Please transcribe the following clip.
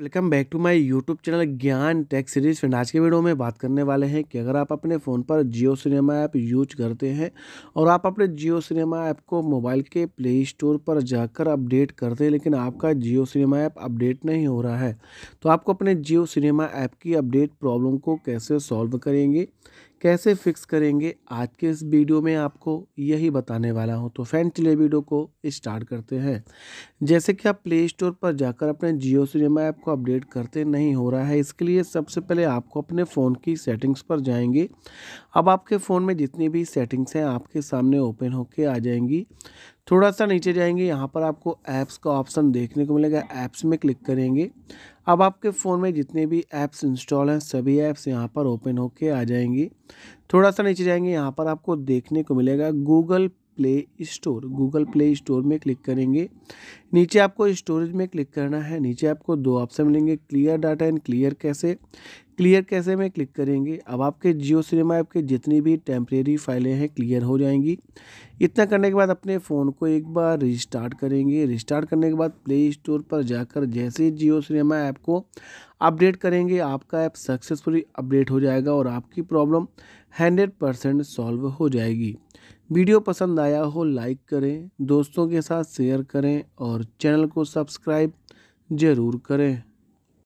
welcome back to my YouTube channel Gyan tech series friend आज के video में बात करने वाले हैं कि अगर आप अपने फ़ोन पर जियो सिनेमा ऐप यूज करते हैं और आप अपने जियो सिनेमा ऐप को मोबाइल के प्ले स्टोर पर जाकर अपडेट करते हैं लेकिन आपका जियो सिनेमा ऐप अपडेट नहीं हो रहा है तो आपको अपने जियो सिनेमा ऐप की अपडेट प्रॉब्लम को कैसे सॉल्व करेंगे कैसे फिक्स करेंगे आज के इस वीडियो में आपको यही बताने वाला हूं तो फ्रेंड चले वीडियो को स्टार्ट करते हैं जैसे कि आप प्ले स्टोर पर जाकर अपने जियो सिनेमा ऐप को अपडेट करते नहीं हो रहा है इसके लिए सबसे पहले आपको अपने फ़ोन की सेटिंग्स पर जाएंगे अब आपके फ़ोन में जितनी भी सेटिंग्स हैं आपके सामने ओपन होके आ जाएंगी थोड़ा सा नीचे जाएंगे यहाँ पर आपको ऐप्स का ऑप्शन देखने को मिलेगा ऐप्स में क्लिक करेंगे अब आपके फ़ोन में जितने भी ऐप्स इंस्टॉल हैं सभी ऐप्स यहाँ पर ओपन होके आ जाएंगी थोड़ा सा नीचे जाएंगे यहाँ पर आपको देखने को मिलेगा Google play store Google play store में क्लिक करेंगे नीचे आपको स्टोरेज में क्लिक करना है नीचे आपको दो ऑप्शन मिलेंगे clear data and clear cache clear cache में क्लिक करेंगे अब आपके जियो सिनेमा ऐप के जितनी भी टेम्प्रेरी फाइलें हैं क्लियर हो जाएंगी इतना करने के बाद अपने फ़ोन को एक बार रिस्टार्ट करेंगे रिस्टार्ट करने के बाद प्ले स्टोर पर जाकर जैसे ही जियो सिनेमा ऐप को अपडेट करेंगे आपका ऐप सक्सेसफुली अपडेट हो जाएगा और आपकी प्रॉब्लम हंड्रेड परसेंट सॉल्व हो जाएगी वीडियो पसंद आया हो लाइक करें दोस्तों के साथ शेयर करें और चैनल को सब्सक्राइब ज़रूर करें